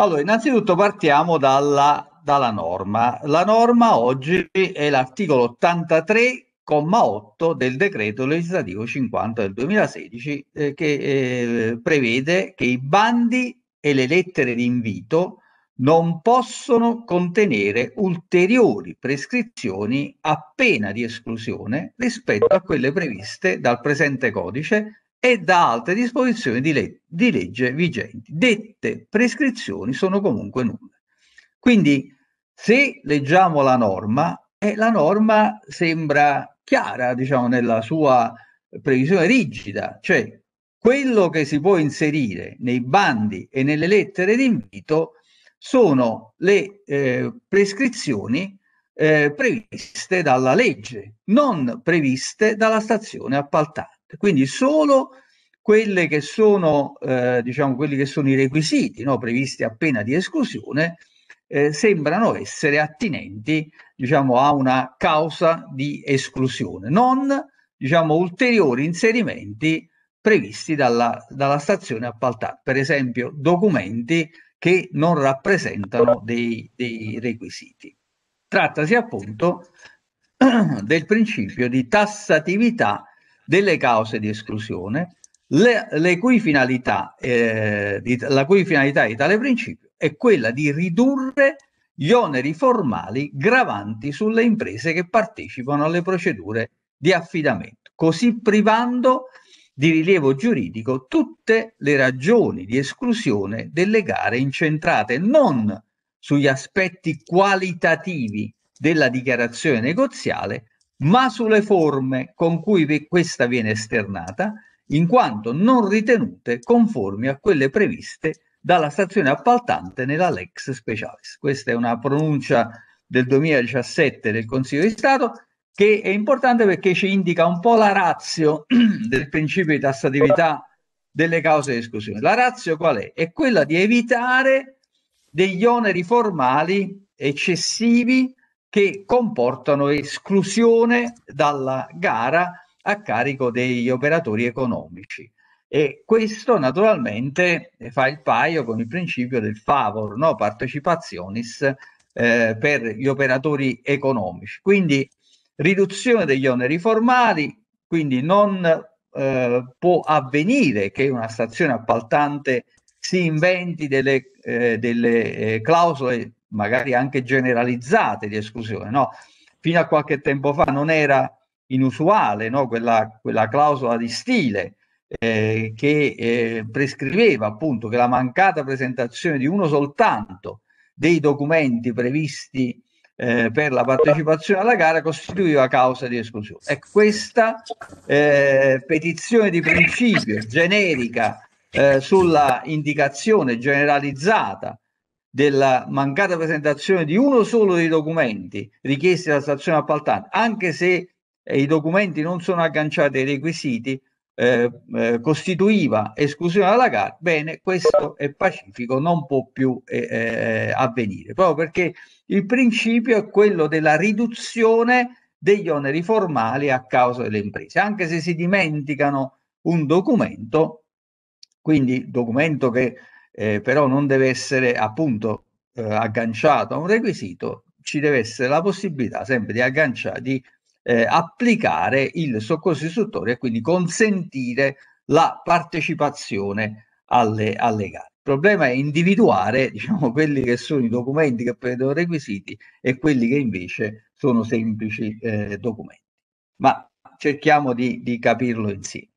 Allora, innanzitutto partiamo dalla, dalla norma. La norma oggi è l'articolo 83 8 del decreto legislativo 50 del 2016 eh, che eh, prevede che i bandi e le lettere di invito non possono contenere ulteriori prescrizioni a pena di esclusione rispetto a quelle previste dal presente codice e da altre disposizioni di, le- di legge vigenti. Dette prescrizioni sono comunque nulle. Quindi, se leggiamo la norma, eh, la norma sembra chiara, diciamo, nella sua previsione rigida, cioè quello che si può inserire nei bandi e nelle lettere d'invito sono le eh, prescrizioni eh, previste dalla legge, non previste dalla stazione appaltata. Quindi solo quelle che sono, eh, diciamo, quelli che sono i requisiti no, previsti appena di esclusione eh, sembrano essere attinenti diciamo, a una causa di esclusione, non diciamo, ulteriori inserimenti previsti dalla, dalla stazione appaltante, per esempio documenti che non rappresentano dei, dei requisiti. Trattasi appunto del principio di tassatività delle cause di esclusione, le, le cui finalità, eh, di, la cui finalità di tale principio è quella di ridurre gli oneri formali gravanti sulle imprese che partecipano alle procedure di affidamento, così privando di rilievo giuridico tutte le ragioni di esclusione delle gare incentrate non sugli aspetti qualitativi della dichiarazione negoziale, ma sulle forme con cui questa viene esternata, in quanto non ritenute conformi a quelle previste dalla stazione appaltante nella Lex Specialis. Questa è una pronuncia del 2017 del Consiglio di Stato che è importante perché ci indica un po' la razio del principio di tassatività delle cause di esclusione. La razio qual è? È quella di evitare degli oneri formali eccessivi che comportano esclusione dalla gara a carico degli operatori economici. E questo naturalmente fa il paio con il principio del favor, no? partecipationis eh, per gli operatori economici. Quindi riduzione degli oneri formali, quindi non eh, può avvenire che una stazione appaltante si inventi delle, eh, delle eh, clausole magari anche generalizzate di esclusione. No? Fino a qualche tempo fa non era inusuale no? quella, quella, clausola di stile eh, che eh, prescriveva appunto che la mancata presentazione di uno soltanto dei documenti previsti eh, per la partecipazione alla gara costituiva causa di esclusione. E questa eh, petizione di principio generica eh, sulla indicazione generalizzata della mancata presentazione di uno solo dei documenti richiesti dalla stazione appaltante, anche se eh, i documenti non sono agganciati ai requisiti, eh, eh, costituiva esclusione dalla gara, bene, questo è pacifico, non può più eh, eh, avvenire, proprio perché il principio è quello della riduzione degli oneri formali a causa delle imprese, anche se si dimenticano un documento, quindi documento che eh, però non deve essere appunto eh, agganciato a un requisito, ci deve essere la possibilità sempre di agganciare, di eh, applicare il soccorso istruttorio e quindi consentire la partecipazione alle, alle gare. Il problema è individuare diciamo, quelli che sono i documenti che prevedono requisiti e quelli che invece sono semplici eh, documenti. Ma cerchiamo di, di capirlo insieme.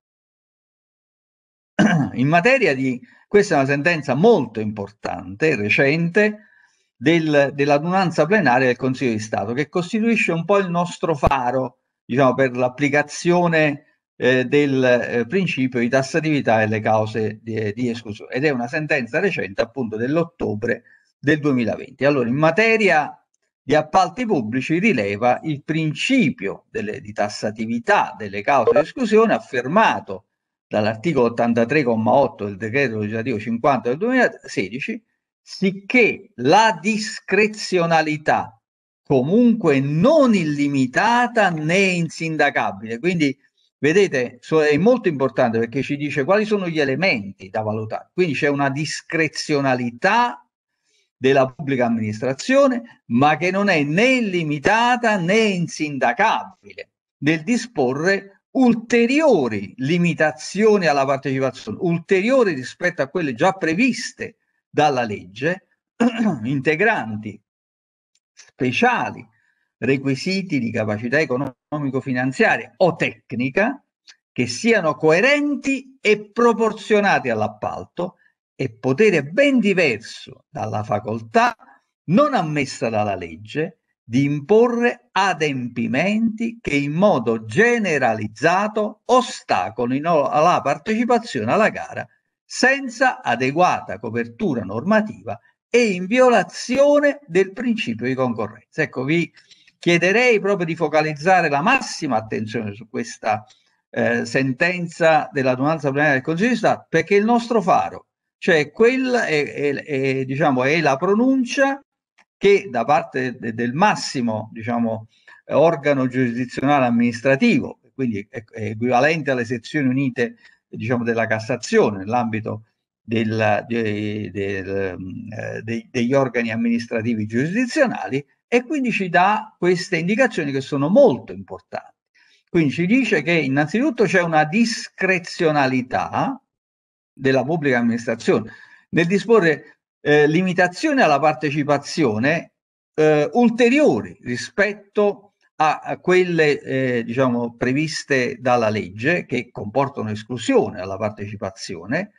in materia di questa è una sentenza molto importante, recente, del, dell'adunanza plenaria del Consiglio di Stato, che costituisce un po' il nostro faro diciamo, per l'applicazione eh, del eh, principio di tassatività e le cause di, eh, di, esclusione. Ed è una sentenza recente, appunto, dell'ottobre del 2020. Allora, in materia di appalti pubblici rileva il principio delle, di tassatività delle cause di esclusione affermato dall'articolo 83,8 del decreto legislativo 50 del 2016, sicché la discrezionalità comunque non illimitata né insindacabile. Quindi vedete, è molto importante perché ci dice quali sono gli elementi da valutare. Quindi c'è una discrezionalità della pubblica amministrazione, ma che non è né illimitata né insindacabile nel disporre ulteriori limitazioni alla partecipazione, ulteriori rispetto a quelle già previste dalla legge, integranti speciali requisiti di capacità economico-finanziaria o tecnica che siano coerenti e proporzionati all'appalto e potere ben diverso dalla facoltà non ammessa dalla legge di imporre adempimenti che in modo generalizzato ostacolino la partecipazione alla gara senza adeguata copertura normativa e in violazione del principio di concorrenza. Ecco, vi chiederei proprio di focalizzare la massima attenzione su questa eh, sentenza dell'adunanza plenaria del Consiglio di Stato perché il nostro faro, cioè quella è, è, è, diciamo, è la pronuncia che da parte de- del massimo diciamo, organo giurisdizionale amministrativo, quindi è, è equivalente alle sezioni unite diciamo, della Cassazione nell'ambito del, de, de, eh, de, degli organi amministrativi giurisdizionali e quindi ci dà queste indicazioni che sono molto importanti. Quindi ci dice che innanzitutto c'è una discrezionalità della pubblica amministrazione nel disporre eh, limitazioni alla partecipazione eh, ulteriori rispetto a, a quelle eh, diciamo, previste dalla legge che comportano esclusione alla partecipazione,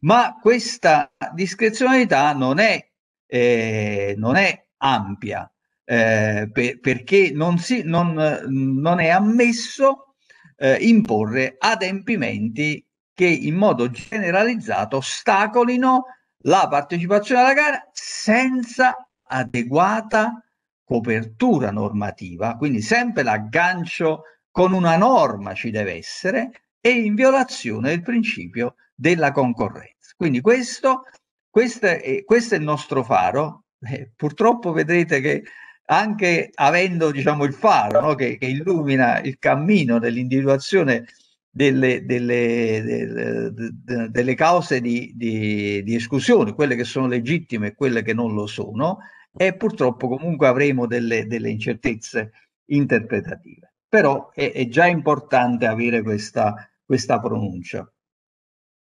ma questa discrezionalità non è, eh, non è ampia eh, per, perché non, si, non, non è ammesso eh, imporre adempimenti che in modo generalizzato ostacolino la partecipazione alla gara senza adeguata copertura normativa, quindi sempre l'aggancio con una norma ci deve essere e in violazione del principio della concorrenza. Quindi questo, questo, è, questo è, il nostro faro. Eh, purtroppo vedrete che anche avendo diciamo, il faro no, che, che, illumina il cammino dell'individuazione delle, delle, delle, delle cause di, di, di, esclusione, quelle che sono legittime e quelle che non lo sono, e purtroppo comunque avremo delle, incertezze interpretative. Però è, è già importante avere questa, questa pronuncia.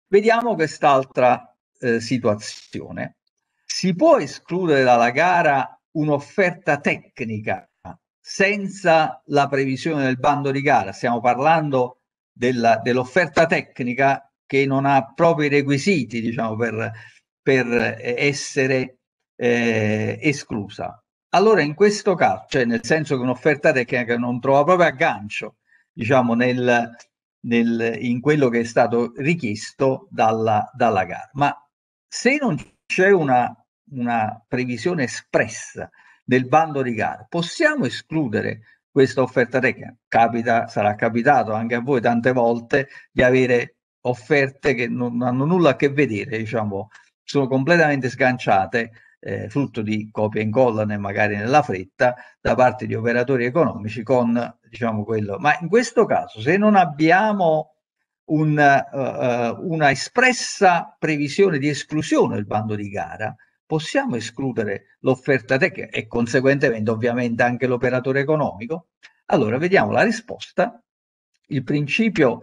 Vediamo quest'altra eh, situazione. Si può escludere dalla gara un'offerta tecnica senza la previsione del bando di gara? Stiamo parlando di dell'offerta tecnica che non ha proprio i requisiti diciamo, per, per eh, essere eh, esclusa. Allora in questo caso, cioè nel senso che un'offerta tecnica non trova proprio aggancio diciamo, nel, nel, in quello che è stato richiesto dalla, dalla gara. Ma se non c'è una, una previsione espressa del bando di gara, possiamo escludere questa offerta tecnica. Capita, sarà capitato anche a voi tante volte di avere offerte che non hanno nulla a che vedere, diciamo, sono completamente sganciate, eh, frutto di copia e incolla, magari nella fretta, da parte di operatori economici con, diciamo, quello. Ma in questo caso, se non abbiamo un, uh, una espressa previsione di esclusione del bando di gara, possiamo escludere l'offerta tecnica e conseguentemente ovviamente anche l'operatore economico? Allora vediamo la risposta. Il principio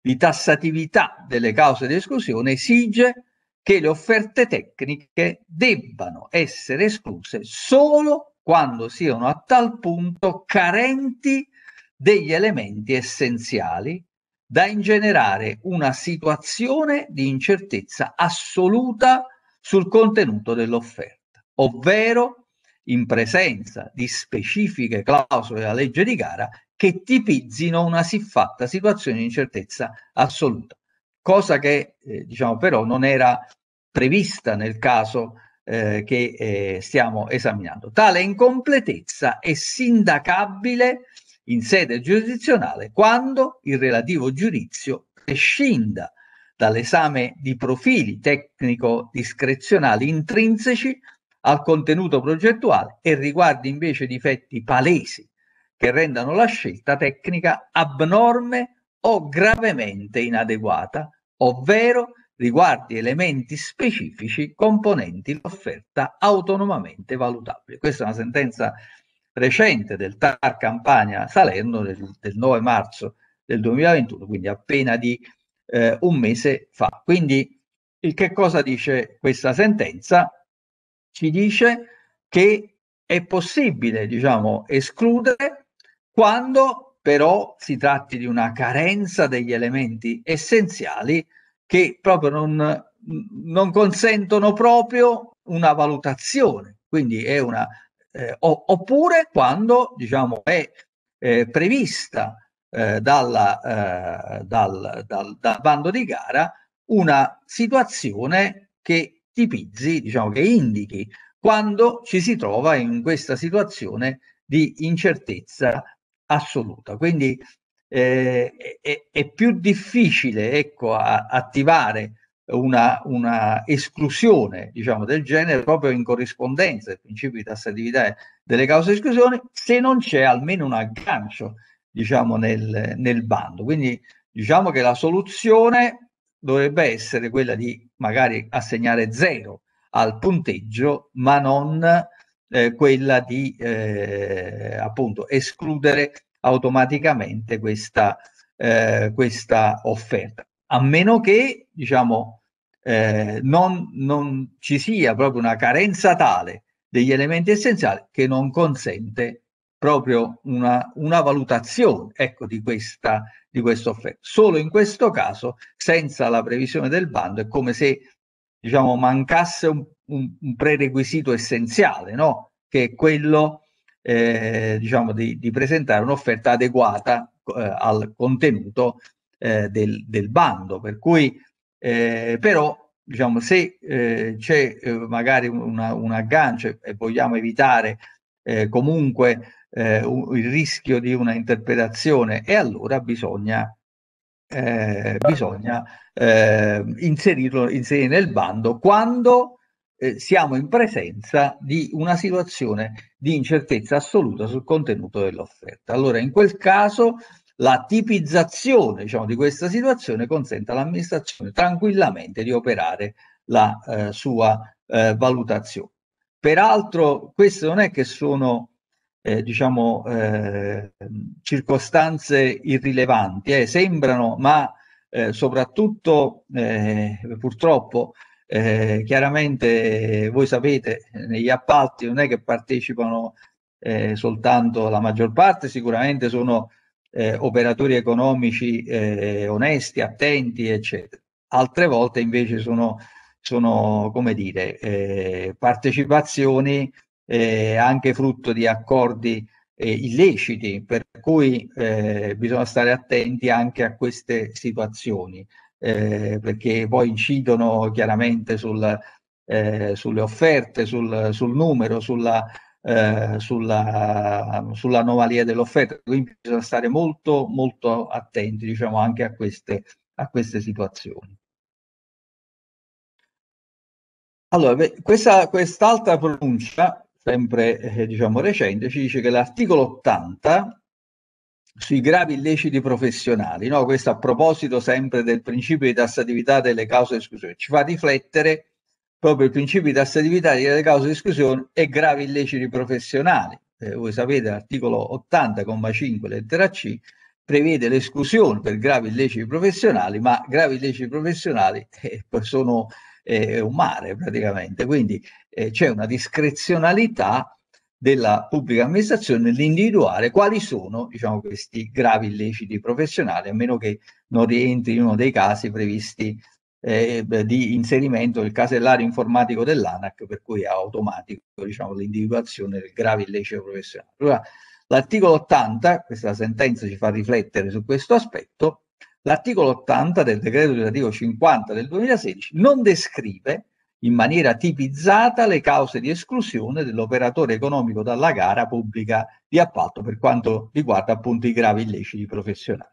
di tassatività delle cause di esclusione esige che le offerte tecniche debbano essere escluse solo quando siano a tal punto carenti degli elementi essenziali da ingenerare una situazione di incertezza assoluta sul contenuto dell'offerta, ovvero in presenza di specifiche clausole della legge di gara che tipizzino una siffatta situazione di incertezza assoluta, cosa che eh, diciamo però non era prevista nel caso eh, che eh, stiamo esaminando. Tale incompletezza è sindacabile in sede giurisdizionale quando il relativo giudizio prescinda dall'esame di profili tecnico-discrezionali intrinseci al contenuto progettuale e riguardi invece difetti palesi che rendano la scelta tecnica abnorme o gravemente inadeguata, ovvero riguardi elementi specifici componenti l'offerta autonomamente valutabile. Questa è una sentenza recente del TAR Campania Salerno del, del 9 marzo del 2021, quindi appena di eh, un mese fa. Quindi il che cosa dice questa sentenza? Ci dice che è possibile, diciamo, escludere quando però si tratti di una carenza degli elementi essenziali che proprio non, non consentono proprio una valutazione. Quindi è una eh, oppure quando diciamo è eh, prevista eh, dalla, eh, dal, dal, dal bando di gara una situazione che tipizzi, diciamo che indichi quando ci si trova in questa situazione di incertezza assoluta. Quindi eh, è, è, più difficile ecco, a, attivare una, una, esclusione diciamo, del genere proprio in corrispondenza ai principi di tassatività delle cause di esclusione se non c'è almeno un aggancio diciamo, nel, nel bando. Quindi diciamo che la soluzione dovrebbe essere quella di magari assegnare zero al punteggio, ma non eh, quella di eh, appunto escludere automaticamente questa, eh, questa offerta, a meno che diciamo eh, non, non ci sia proprio una carenza tale degli elementi essenziali che non consente proprio una, una valutazione ecco, di, questa, di questa offerta. Solo in questo caso, senza la previsione del bando, è come se diciamo, mancasse un, un, un prerequisito essenziale, no? che è quello eh, diciamo, di, di, presentare un'offerta adeguata eh, al contenuto eh, del, del, bando. Per cui, eh, però, diciamo, se eh, c'è eh, magari una, un aggancio e vogliamo evitare eh, comunque eh, un, il rischio di una interpretazione e allora bisogna, eh, bisogna eh, inserirlo inserire nel bando quando eh, siamo in presenza di una situazione di incertezza assoluta sul contenuto dell'offerta. Allora in quel caso la tipizzazione diciamo, di questa situazione consente all'amministrazione tranquillamente di operare la eh, sua eh, valutazione. Peraltro queste non è che sono eh, diciamo, eh, circostanze irrilevanti, eh, sembrano, ma eh, soprattutto eh, purtroppo eh, chiaramente voi sapete negli appalti non è che partecipano soltanto la maggior parte, sicuramente sono operatori economici onesti, attenti, eccetera. Altre volte invece sono, sono come dire, partecipazioni eh, anche frutto di accordi eh, illeciti, per cui eh, bisogna stare attenti anche a queste situazioni, eh, perché poi incidono chiaramente sul, eh, sulle offerte, sul, sul numero, sulla, eh, sulla, sull'anomalia dell'offerta, quindi bisogna stare molto, molto attenti diciamo, anche a queste, a queste situazioni. Allora, questa, quest'altra pronuncia sempre eh, diciamo recente, ci dice che l'articolo 80 sui gravi illeciti professionali, no? questo a proposito sempre del principio di tassatività delle cause di esclusione, ci fa riflettere proprio il principio di tassatività delle cause di esclusione e gravi illeciti professionali. Eh, voi sapete l'articolo 80,5 lettera C prevede l'esclusione per gravi illeciti professionali, ma gravi illeciti professionali eh, sono è un mare praticamente, quindi eh, c'è una discrezionalità della pubblica amministrazione nell'individuare quali sono diciamo, questi gravi illeciti professionali, a meno che non rientri in uno dei casi previsti eh, di inserimento del casellario informatico dell'ANAC, per cui è automatico diciamo, l'individuazione del grave illecito professionale. Allora, l'articolo 80, questa sentenza ci fa riflettere su questo aspetto, L'articolo 80 del decreto legislativo 50 del 2016 non descrive in maniera tipizzata le cause di esclusione dell'operatore economico dalla gara pubblica di appalto per quanto riguarda appunto i gravi illeciti professionali.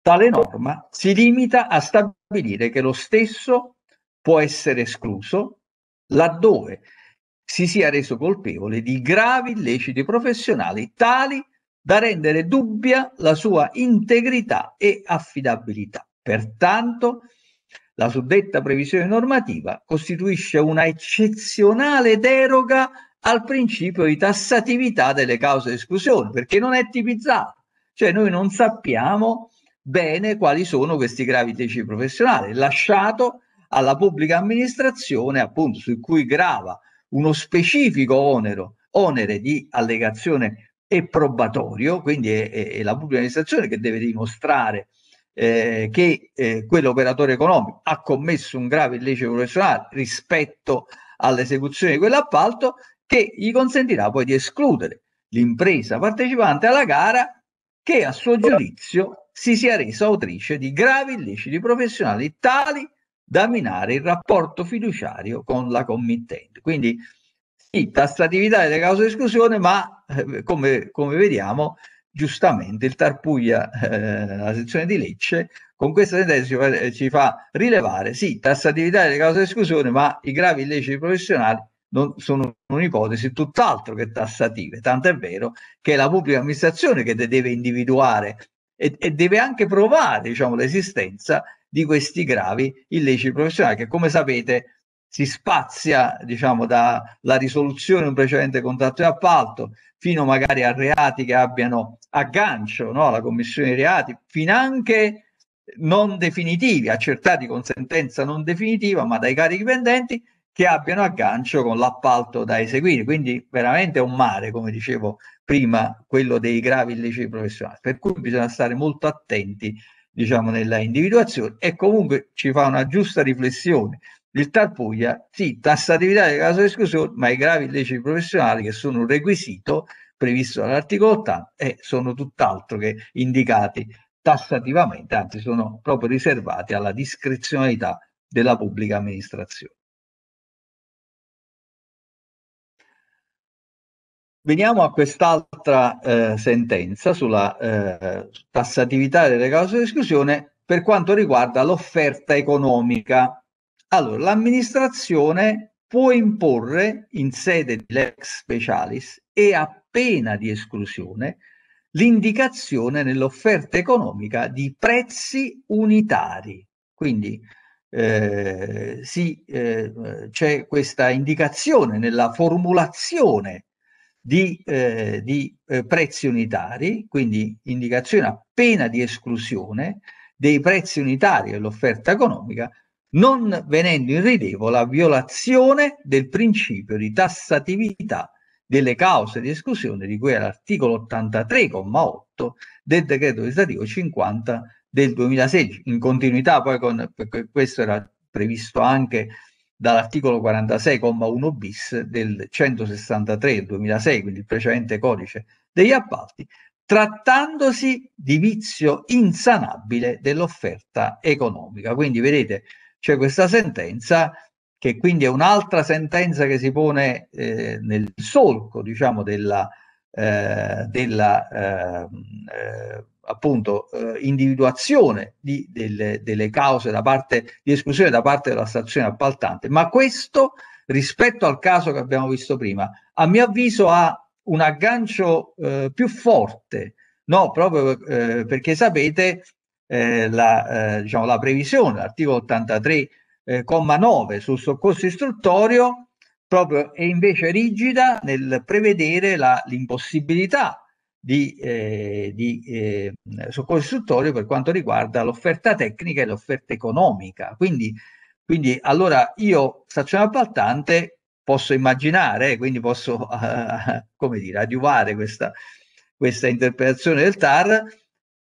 Tale norma si limita a stabilire che lo stesso può essere escluso laddove si sia reso colpevole di gravi illeciti professionali tali da rendere dubbia la sua integrità e affidabilità. Pertanto, la suddetta previsione normativa costituisce una eccezionale deroga al principio di tassatività delle cause di esclusione, perché non è tipizzata, cioè noi non sappiamo bene quali sono questi gravi illeciti professionali, lasciato alla pubblica amministrazione, appunto, su cui grava uno specifico onero, onere di allegazione è probatorio, quindi è, è la pubblica amministrazione che deve dimostrare eh, che eh, quell'operatore economico ha commesso un grave illecito professionale rispetto all'esecuzione di quell'appalto che gli consentirà poi di escludere l'impresa partecipante alla gara che a suo giudizio si sia resa autrice di gravi illeciti professionali tali da minare il rapporto fiduciario con la committente. Quindi sì, tassatività delle cause di esclusione, ma eh, come, come, vediamo giustamente il Tarpuglia, eh, la sezione di Lecce, con questa sentenza ci, eh, ci fa, rilevare, sì, tassatività delle cause di esclusione, ma i gravi illeciti professionali non, sono un'ipotesi tutt'altro che tassative, tanto è vero che è la pubblica amministrazione che deve individuare e, e deve anche provare diciamo, l'esistenza di questi gravi illeciti professionali che come sapete si spazia diciamo, dalla risoluzione di un precedente contratto di appalto fino magari a reati che abbiano aggancio no, alla commissione di reati, fino anche non definitivi, accertati con sentenza non definitiva, ma dai carichi pendenti che abbiano aggancio con l'appalto da eseguire. Quindi veramente è un mare, come dicevo prima, quello dei gravi illeciti professionali. Per cui bisogna stare molto attenti diciamo, nella individuazione e comunque ci fa una giusta riflessione il Tarpuglia, Puglia, sì, tassatività del caso di esclusione, ma i gravi illeciti professionali che sono un requisito previsto dall'articolo 80 e sono tutt'altro che indicati tassativamente, anzi sono proprio riservati alla discrezionalità della pubblica amministrazione. Veniamo a quest'altra eh, sentenza sulla eh, tassatività delle cause di esclusione per quanto riguarda l'offerta economica. Allora, l'amministrazione può imporre in sede di lex specialis e a pena di esclusione l'indicazione nell'offerta economica di prezzi unitari. Quindi eh, sì, eh, c'è questa indicazione nella formulazione di, eh, di eh, prezzi unitari, quindi indicazione a pena di esclusione dei prezzi unitari dell'offerta economica non venendo in rilievo la violazione del principio di tassatività delle cause di esclusione di cui all'articolo 83,8 del decreto legislativo 50 del 2016, in continuità poi con, questo era previsto anche dall'articolo 46,1 bis del 163 del 2006, quindi il precedente codice degli appalti, trattandosi di vizio insanabile dell'offerta economica. Quindi vedete, c'è cioè, questa sentenza che quindi è un'altra sentenza che si pone eh, nel solco, diciamo, della, eh, della ehm, eh, appunto eh, individuazione di, delle, delle, cause da parte, di esclusione da parte della stazione appaltante. Ma questo, rispetto al caso che abbiamo visto prima, a mio avviso ha un aggancio eh, più forte, no? proprio eh, perché sapete eh, la, eh, diciamo, la previsione, l'articolo 83, eh, comma 9 sul soccorso istruttorio, proprio è invece rigida nel prevedere la, l'impossibilità di, eh, di eh, soccorso istruttorio per quanto riguarda l'offerta tecnica e l'offerta economica. Quindi, quindi allora io, stazione appaltante, posso immaginare, eh, quindi posso, eh, come dire, adiuvare questa, questa interpretazione del TAR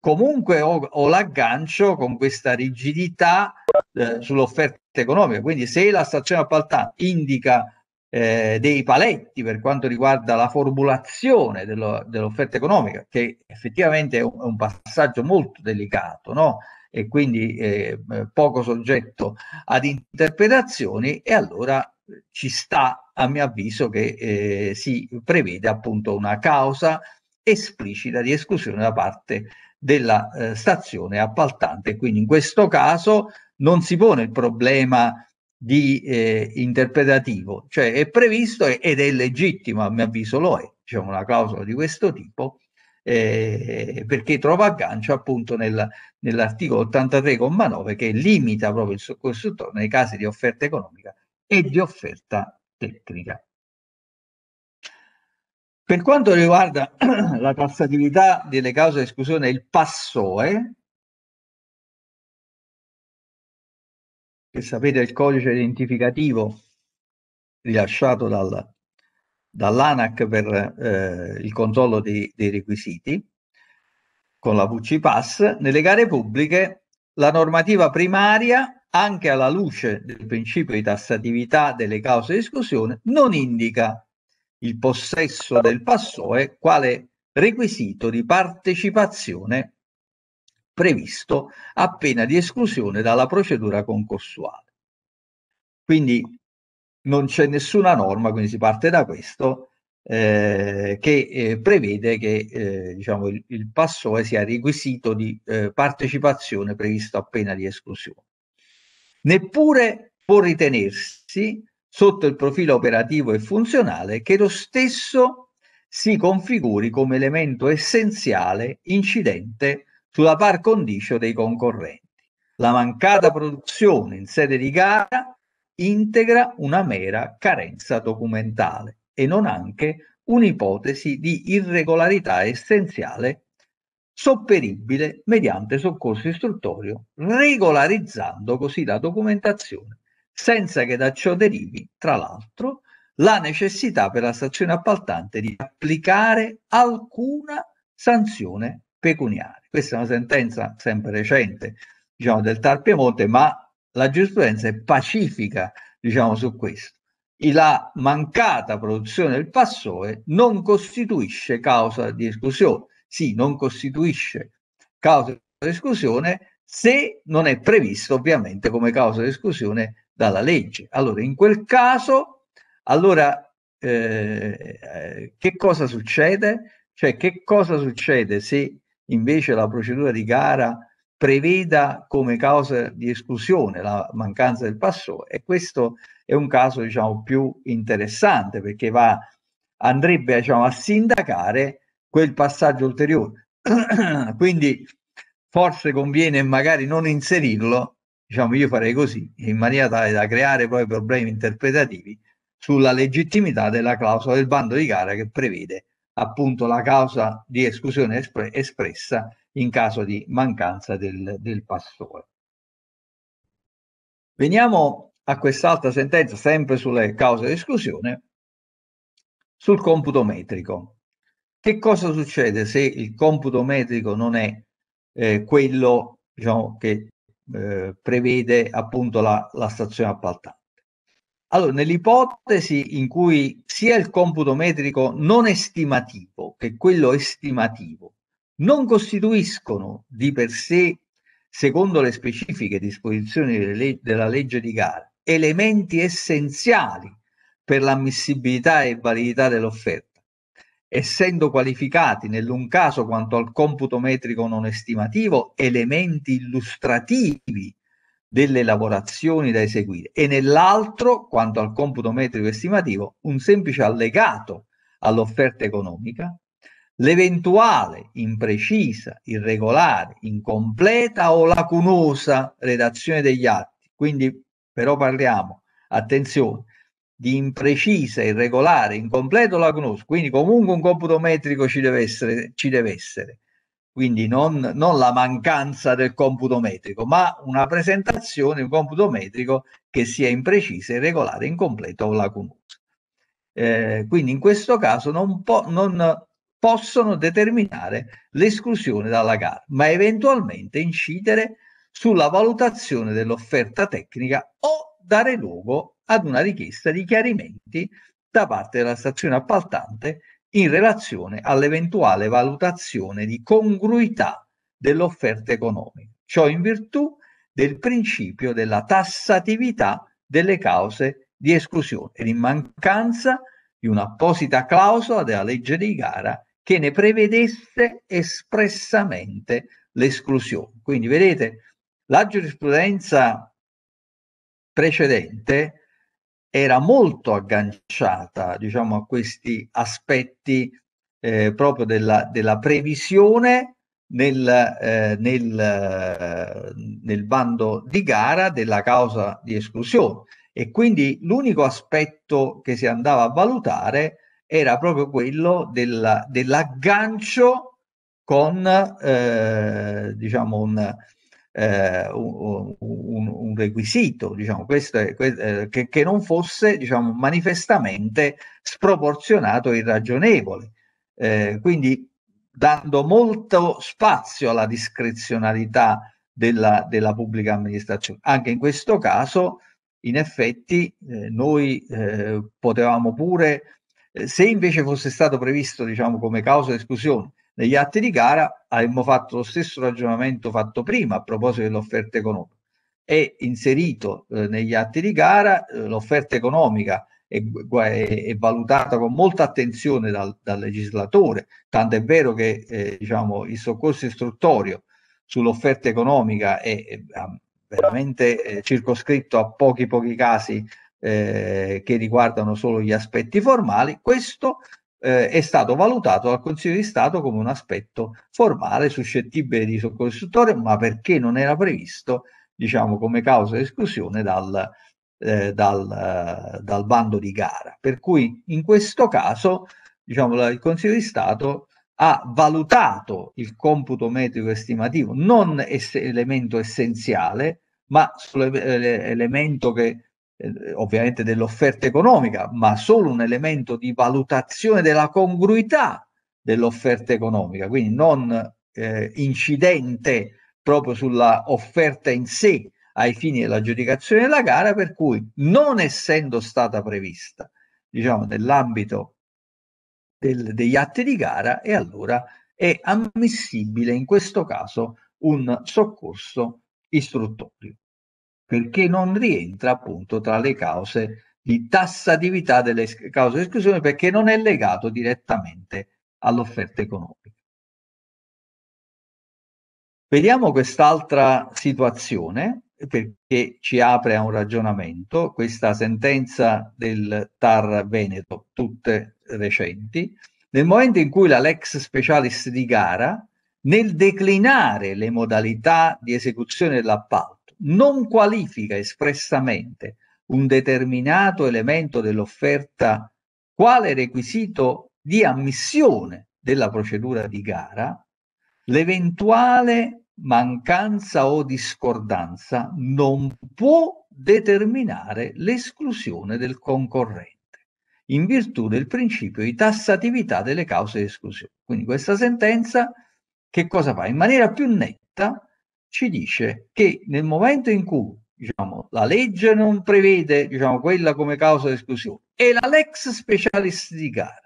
comunque ho, ho l'aggancio con questa rigidità eh, sull'offerta economica. Quindi se la stazione appaltante indica eh, dei paletti per quanto riguarda la formulazione dello, dell'offerta economica, che effettivamente è un, è un passaggio molto delicato, no? e quindi eh, eh poco soggetto ad interpretazioni, e allora ci sta, a mio avviso, che eh, si prevede appunto una causa esplicita di esclusione da parte della eh, stazione appaltante. Quindi in questo caso non si pone il problema di eh, interpretativo, cioè è previsto ed è legittimo, a mio avviso lo è, c'è una clausola di questo tipo, eh, perché trova aggancio appunto nel, nell'articolo 83,9 che limita proprio il consultore nei casi di offerta economica e di offerta tecnica. Per quanto riguarda la tassatività delle cause di esclusione, il PASSOE, che sapete è il codice identificativo rilasciato dal, dall'ANAC per eh, il controllo dei, dei requisiti, con la VC Pass, nelle gare pubbliche la normativa primaria, anche alla luce del principio di tassatività delle cause di esclusione, non indica il possesso del Passoe quale requisito di partecipazione previsto a pena di esclusione dalla procedura concorsuale. Quindi non c'è nessuna norma, quindi si parte da questo, eh, che eh, prevede che eh, diciamo, il, il PASSOE sia requisito di eh, partecipazione previsto a pena di esclusione. Neppure può ritenersi sotto il profilo operativo e funzionale che lo stesso si configuri come elemento essenziale incidente sulla par condicio dei concorrenti. La mancata produzione in sede di gara integra una mera carenza documentale e non anche un'ipotesi di irregolarità essenziale sopperibile mediante soccorso istruttorio, regolarizzando così la documentazione senza che da ciò derivi, tra l'altro, la necessità per la stazione appaltante di applicare alcuna sanzione pecuniaria. Questa è una sentenza sempre recente diciamo, del Tar Piemonte, ma la giurisprudenza è pacifica diciamo, su questo. La mancata produzione del passoe non costituisce causa di esclusione. Sì, non costituisce causa di esclusione se non è previsto ovviamente come causa di esclusione dalla legge. Allora, in quel caso, allora, eh, eh, che cosa succede? Cioè, che cosa succede se invece la procedura di gara preveda come causa di esclusione la mancanza del passo e questo è un caso diciamo più interessante perché va andrebbe diciamo, a sindacare quel passaggio ulteriore quindi forse conviene magari non inserirlo diciamo io farei così, in maniera tale da creare poi problemi interpretativi sulla legittimità della clausola del bando di gara che prevede appunto la causa di esclusione espre- espressa in caso di mancanza del, del pastore. Veniamo a quest'altra sentenza, sempre sulle cause di esclusione, sul computo metrico. Che cosa succede se il computo metrico non è eh, quello diciamo, che eh, prevede appunto la, la stazione appaltante. Allora, nell'ipotesi in cui sia il computo metrico non estimativo che quello estimativo non costituiscono di per sé, secondo le specifiche disposizioni delle, della legge di gara, elementi essenziali per l'ammissibilità e validità dell'offerta, essendo qualificati nell'un caso quanto al computo metrico non estimativo elementi illustrativi delle lavorazioni da eseguire e nell'altro quanto al computo metrico estimativo un semplice allegato all'offerta economica l'eventuale imprecisa, irregolare, incompleta o lacunosa redazione degli atti. Quindi però parliamo, attenzione, di imprecisa, irregolare, incompleto la conosco, quindi comunque un computo metrico ci deve essere, ci deve essere. quindi non, non, la mancanza del computo metrico, ma una presentazione, un computo metrico che sia imprecisa, irregolare, incompleta o lacunosa. Eh, quindi in questo caso non, po non possono determinare l'esclusione dalla gara, ma eventualmente incidere sulla valutazione dell'offerta tecnica o dare luogo ad una richiesta di chiarimenti da parte della stazione appaltante in relazione all'eventuale valutazione di congruità dell'offerta economica, ciò in virtù del principio della tassatività delle cause di esclusione ed in mancanza di un'apposita clausola della legge di gara che ne prevedesse espressamente l'esclusione. Quindi vedete, la giurisprudenza precedente era molto agganciata diciamo, a questi aspetti eh, proprio della, della previsione nel, eh, nel, eh, nel, bando di gara della causa di esclusione e quindi l'unico aspetto che si andava a valutare era proprio quello della, dell'aggancio con eh, diciamo un, eh, un, un, requisito, diciamo, questo è, eh, che, che, non fosse diciamo, manifestamente sproporzionato e irragionevole. Eh, quindi dando molto spazio alla discrezionalità della, della, pubblica amministrazione. Anche in questo caso, in effetti, eh, noi eh, potevamo pure, eh, se invece fosse stato previsto, diciamo, come causa di esclusione, negli atti di gara abbiamo fatto lo stesso ragionamento fatto prima a proposito dell'offerta economica. È inserito eh, negli atti di gara eh, l'offerta economica è, è, è, valutata con molta attenzione dal, dal legislatore, tanto è vero che eh, diciamo, il soccorso istruttorio sull'offerta economica è, è veramente eh, circoscritto a pochi pochi casi eh, che riguardano solo gli aspetti formali, questo eh, è stato valutato dal Consiglio di Stato come un aspetto formale suscettibile di soccorso istruttorio, ma perché non era previsto, diciamo, come causa di esclusione dal, eh, dal, eh, dal, bando di gara. Per cui in questo caso diciamo, il Consiglio di Stato ha valutato il computo metrico estimativo non es- elemento essenziale, ma sull'elemento eh, che eh, ovviamente dell'offerta economica, ma solo un elemento di valutazione della congruità dell'offerta economica, quindi non eh, incidente proprio sulla offerta in sé ai fini dell'aggiudicazione della gara, per cui non essendo stata prevista, diciamo, nell'ambito del, degli atti di gara, e allora è ammissibile in questo caso un soccorso istruttorio perché non rientra appunto tra le cause di tassatività delle cause di esclusione perché non è legato direttamente all'offerta economica. Vediamo quest'altra situazione perché ci apre a un ragionamento, questa sentenza del TAR Veneto, tutte recenti, nel momento in cui la Lex Specialis di gara, nel declinare le modalità di esecuzione dell'appalto, non qualifica espressamente un determinato elemento dell'offerta quale requisito di ammissione della procedura di gara, l'eventuale mancanza o discordanza non può determinare l'esclusione del concorrente in virtù del principio di tassatività delle cause di esclusione. Quindi questa sentenza che cosa fa? In maniera più netta ci dice che nel momento in cui diciamo, la legge non prevede diciamo, quella come causa di esclusione e la lex specialis di gara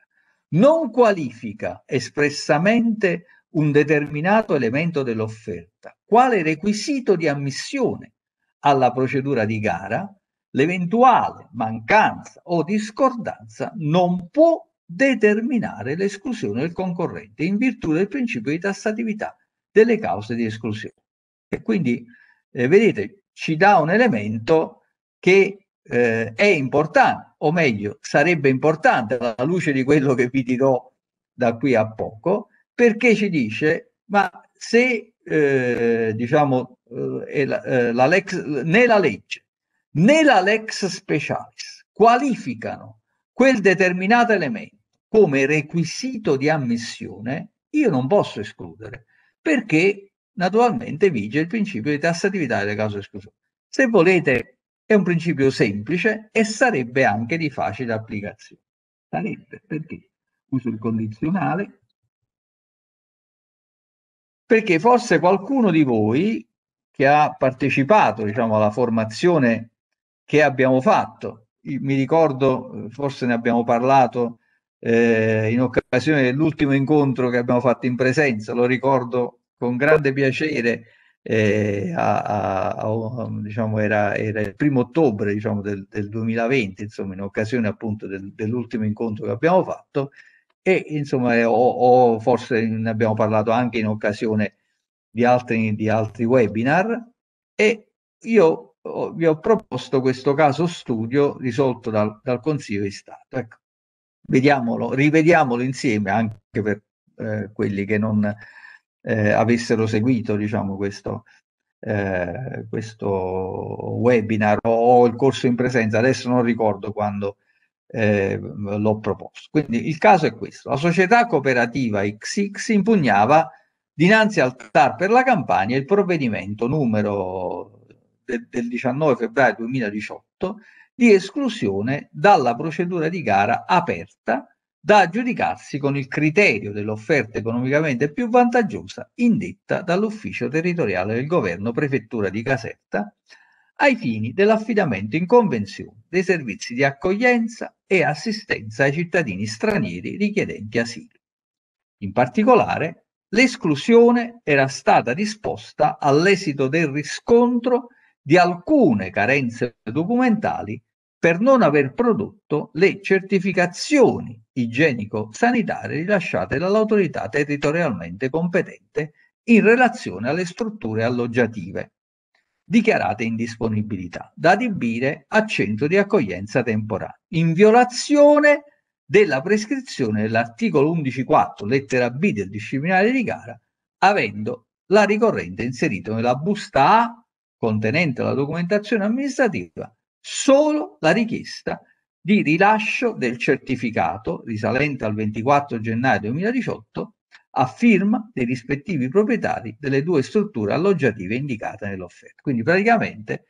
non qualifica espressamente un determinato elemento dell'offerta quale requisito di ammissione alla procedura di gara, l'eventuale mancanza o discordanza non può determinare l'esclusione del concorrente in virtù del principio di tassatività delle cause di esclusione. E quindi, eh, vedete, ci dà un elemento che eh, è importante, o meglio, sarebbe importante alla luce di quello che vi dirò da qui a poco, perché ci dice, ma se eh, diciamo eh, la, eh, la né la legge né la lex specialis qualificano quel determinato elemento come requisito di ammissione, io non posso escludere, perché naturalmente vige il principio di tassatività delle cause esclusive. Se volete, è un principio semplice e sarebbe anche di facile applicazione. Sarebbe perché uso il condizionale, perché forse qualcuno di voi che ha partecipato diciamo, alla formazione che abbiamo fatto, mi ricordo, forse ne abbiamo parlato eh, in occasione dell'ultimo incontro che abbiamo fatto in presenza, lo ricordo con grande piacere. Eh, a, a, a, um, diciamo era, era, il primo ottobre diciamo, del, del 2020, insomma, in occasione appunto del, dell'ultimo incontro che abbiamo fatto e insomma eh, o, forse ne abbiamo parlato anche in occasione di altri, di altri webinar e io ho, vi ho proposto questo caso studio risolto dal, dal Consiglio di Stato. Ecco, vediamolo, rivediamolo insieme anche per eh, quelli che non, eh, avessero seguito diciamo, questo, eh, questo webinar o, il corso in presenza, adesso non ricordo quando eh, l'ho proposto. Quindi il caso è questo, la società cooperativa XX impugnava dinanzi al TAR per la Campania il provvedimento numero de- del 19 febbraio 2018 di esclusione dalla procedura di gara aperta da giudicarsi con il criterio dell'offerta economicamente più vantaggiosa indetta dall'ufficio territoriale del governo prefettura di Caserta ai fini dell'affidamento in convenzione dei servizi di accoglienza e assistenza ai cittadini stranieri richiedenti asilo. In particolare, l'esclusione era stata disposta all'esito del riscontro di alcune carenze documentali per non aver prodotto le certificazioni igienico-sanitarie rilasciate dall'autorità territorialmente competente in relazione alle strutture alloggiative dichiarate in disponibilità da adibire a centro di accoglienza temporanea in violazione della prescrizione dell'articolo 11.4 lettera B del disciplinare di gara avendo la ricorrente inserito nella busta A contenente la documentazione amministrativa solo la richiesta di rilascio del certificato risalente al 24 gennaio 2018 a firma dei rispettivi proprietari delle due strutture alloggiative indicate nell'offerta. Quindi praticamente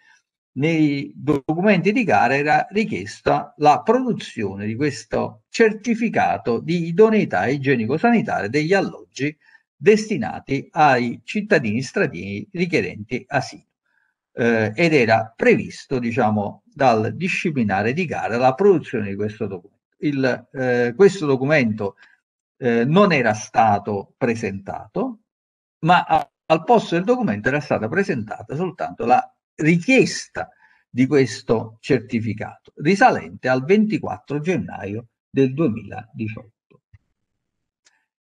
nei documenti di gara era richiesta la produzione di questo certificato di idoneità igienico-sanitaria degli alloggi destinati ai cittadini stranieri richiedenti asilo eh, ed era previsto diciamo, dal disciplinare di gara la produzione di questo documento. Il, eh, questo documento eh, non era stato presentato, ma a, al posto del documento era stata presentata soltanto la richiesta di questo certificato, risalente al 24 gennaio del 2018.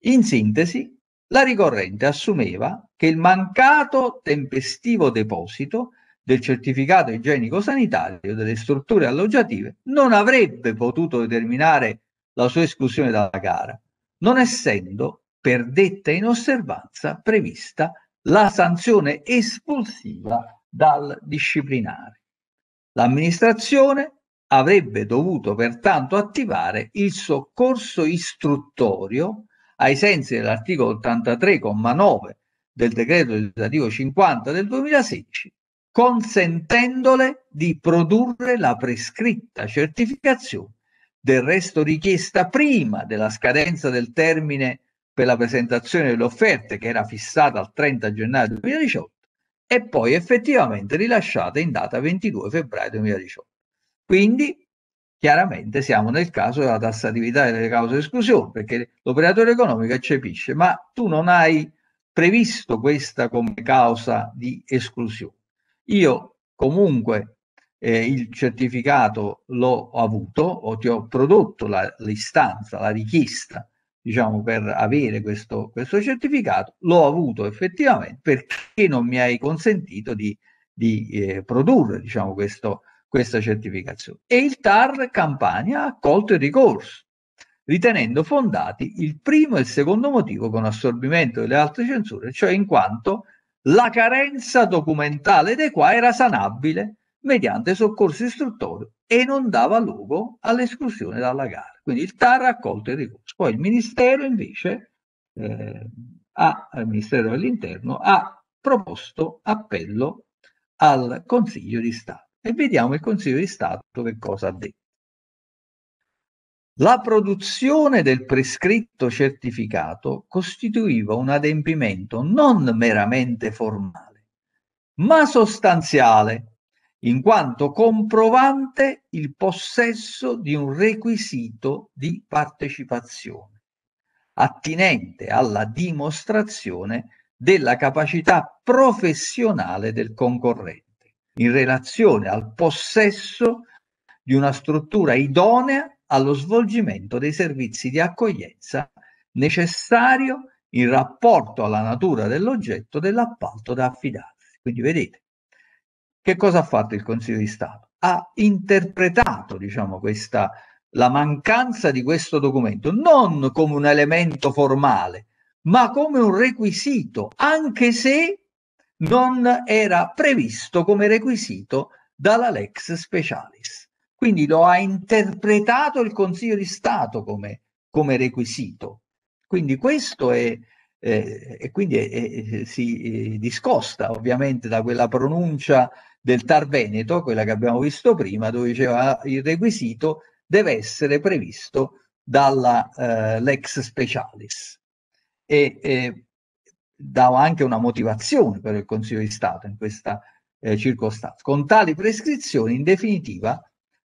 In sintesi, la ricorrente assumeva che il mancato tempestivo deposito del certificato igienico-sanitario delle strutture alloggiative non avrebbe potuto determinare la sua esclusione dalla gara, non essendo per detta inosservanza prevista la sanzione espulsiva dal disciplinare. L'amministrazione avrebbe dovuto pertanto attivare il soccorso istruttorio ai sensi dell'articolo 83,9 del decreto legislativo 50 del 2016 consentendole di produrre la prescritta certificazione, del resto richiesta prima della scadenza del termine per la presentazione delle offerte, che era fissata al 30 gennaio 2018, e poi effettivamente rilasciata in data 22 febbraio 2018. Quindi chiaramente siamo nel caso della tassatività delle cause di esclusione, perché l'operatore economico eccepisce, ma tu non hai previsto questa come causa di esclusione. Io comunque eh, il certificato l'ho avuto o ti ho prodotto la, l'istanza, la richiesta, diciamo, per avere questo, questo certificato, l'ho avuto effettivamente perché non mi hai consentito di, di eh, produrre, diciamo, questo, questa certificazione. E il TAR Campania ha accolto il ricorso, ritenendo fondati il primo e il secondo motivo con assorbimento delle altre censure, cioè in quanto la carenza documentale dei quali era sanabile mediante soccorso istruttorio e non dava luogo all'esclusione dalla gara. Quindi il TAR ha accolto il ricorso. Poi il Ministero invece, eh, ha, il Ministero dell'Interno, ha proposto appello al Consiglio di Stato. E vediamo il Consiglio di Stato che cosa ha detto. La produzione del prescritto certificato costituiva un adempimento non meramente formale, ma sostanziale, in quanto comprovante il possesso di un requisito di partecipazione, attinente alla dimostrazione della capacità professionale del concorrente in relazione al possesso di una struttura idonea allo svolgimento dei servizi di accoglienza necessario in rapporto alla natura dell'oggetto dell'appalto da affidarsi. Quindi vedete che cosa ha fatto il Consiglio di Stato? Ha interpretato, diciamo, questa, la mancanza di questo documento non come un elemento formale, ma come un requisito, anche se non era previsto come requisito dalla Lex Specialis. Quindi lo ha interpretato il Consiglio di Stato come, come requisito. Quindi questo è, eh, e quindi eh, si eh, discosta ovviamente da quella pronuncia del Tar Veneto, quella che abbiamo visto prima, dove diceva ah, il requisito deve essere previsto dalla eh, lex specialis. E dava anche una motivazione per il Consiglio di Stato in questa eh, circostanza. Con tali prescrizioni, in definitiva,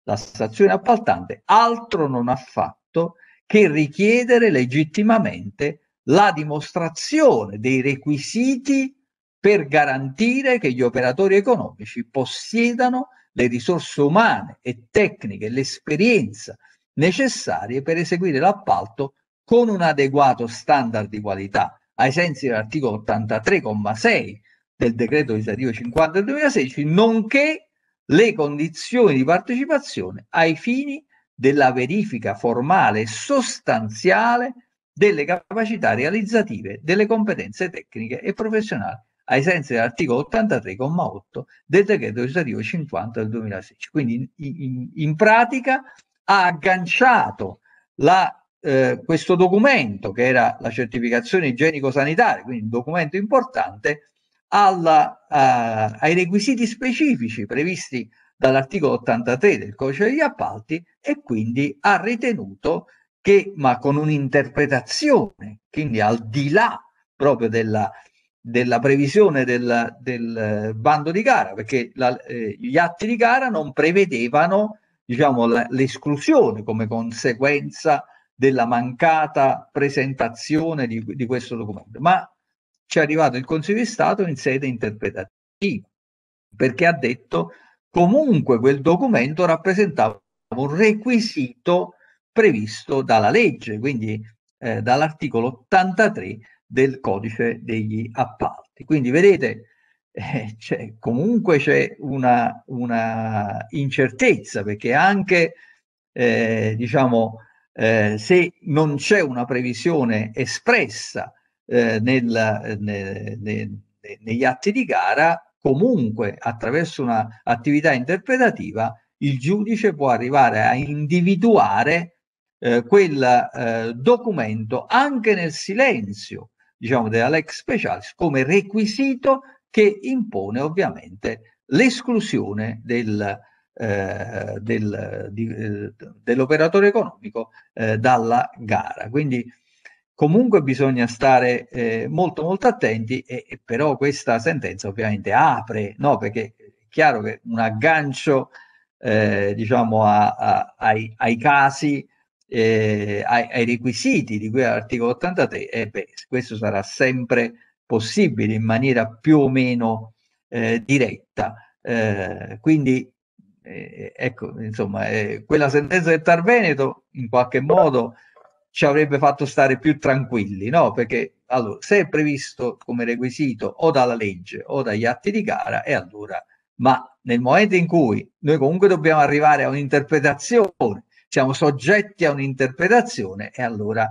la stazione appaltante altro non ha fatto che richiedere legittimamente la dimostrazione dei requisiti per garantire che gli operatori economici possiedano le risorse umane e tecniche, l'esperienza necessarie per eseguire l'appalto con un adeguato standard di qualità, ai sensi dell'articolo 83,6 del decreto legislativo 50 del 2016, nonché le condizioni di partecipazione ai fini della verifica formale e sostanziale delle capacità realizzative delle competenze tecniche e professionali ai sensi dell'articolo 83,8 del decreto legislativo 50 del 2016. Quindi in, in pratica ha agganciato la, eh, questo documento che era la certificazione igienico-sanitaria, quindi un documento importante, alla, eh, ai requisiti specifici previsti dall'articolo 83 del codice degli appalti e quindi ha ritenuto che, ma con un'interpretazione, quindi al di là proprio della, della previsione del, del, bando di gara, perché la, eh, gli atti di gara non prevedevano diciamo, la, l'esclusione come conseguenza della mancata presentazione di, di questo documento, ma ci è arrivato il Consiglio di Stato in sede interpretativa, perché ha detto comunque quel documento rappresentava un requisito previsto dalla legge, quindi eh, dall'articolo 83 del codice degli appalti. Quindi vedete, eh, c'è, comunque c'è una, una, incertezza perché anche eh, diciamo, eh, se non c'è una previsione espressa eh, nel, eh, ne, ne, negli atti di gara, comunque attraverso un'attività interpretativa, il giudice può arrivare a individuare eh, quel eh, documento anche nel silenzio, diciamo, della lex specialis come requisito che impone ovviamente l'esclusione del, eh, del, di, eh, dell'operatore economico eh, dalla gara. Quindi comunque bisogna stare eh, molto molto attenti e, e, però questa sentenza ovviamente apre, no? perché è chiaro che un aggancio eh, diciamo a, a, ai, ai, casi, eh, ai, ai, requisiti di cui all'articolo 83, eh, beh, questo sarà sempre possibile in maniera più o meno eh, diretta. Eh, quindi ecco, insomma, quella sentenza del Tarveneto in qualche modo ci avrebbe fatto stare più tranquilli, no? Perché allora, se è previsto come requisito o dalla legge o dagli atti di gara, e allora, ma nel momento in cui noi comunque dobbiamo arrivare a un'interpretazione, siamo soggetti a un'interpretazione, e allora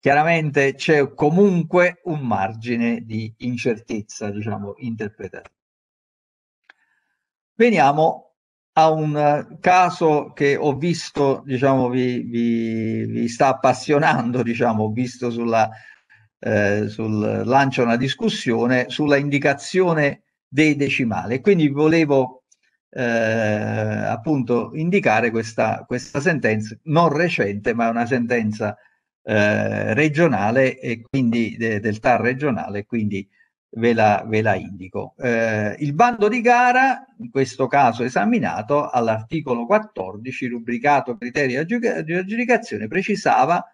chiaramente c'è comunque un margine di incertezza, diciamo, interpretativa. Veniamo a un eh, caso che ho visto, diciamo, vi, vi, vi sta appassionando, diciamo, ho visto sulla, eh, sul lancio una discussione sulla indicazione dei decimali. Quindi volevo eh, appunto indicare questa, questa sentenza, non recente, ma una sentenza eh, regionale e quindi de, del TAR regionale, quindi ve la, ve la indico. Eh, il bando di gara, in questo caso esaminato all'articolo 14, rubricato criteri di aggiudicazione, precisava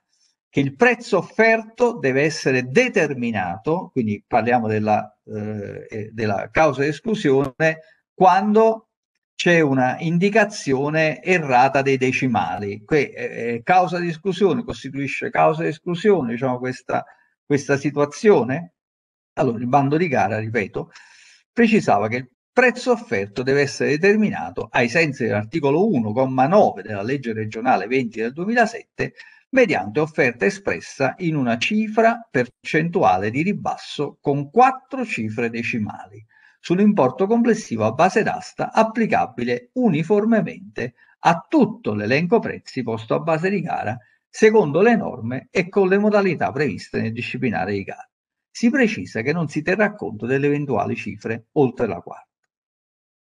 che il prezzo offerto deve essere determinato, quindi parliamo della, eh, della causa di esclusione, quando c'è una indicazione errata dei decimali. Que- eh, causa di esclusione costituisce causa di esclusione, diciamo, questa, questa situazione? Allora, il bando di gara, ripeto, precisava che il prezzo offerto deve essere determinato ai sensi dell'articolo 1,9 della legge regionale 20 del 2007 mediante offerta espressa in una cifra percentuale di ribasso con quattro cifre decimali sull'importo complessivo a base d'asta applicabile uniformemente a tutto l'elenco prezzi posto a base di gara secondo le norme e con le modalità previste nel disciplinare di gara si precisa che non si terrà conto delle eventuali cifre oltre la quarta.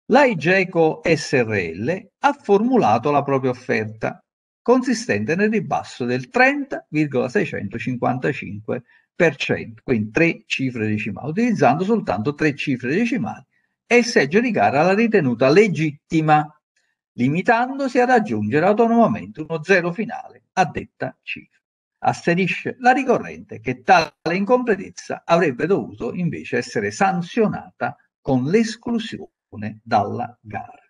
La IGECO SRL ha formulato la propria offerta, consistente nel ribasso del 30,655%, quindi tre cifre decimali, utilizzando soltanto tre cifre decimali e il seggio di gara l'ha ritenuta legittima, limitandosi a raggiungere autonomamente uno zero finale a detta cifra. Asserisce la ricorrente che tale incompletezza avrebbe dovuto invece essere sanzionata con l'esclusione dalla gara.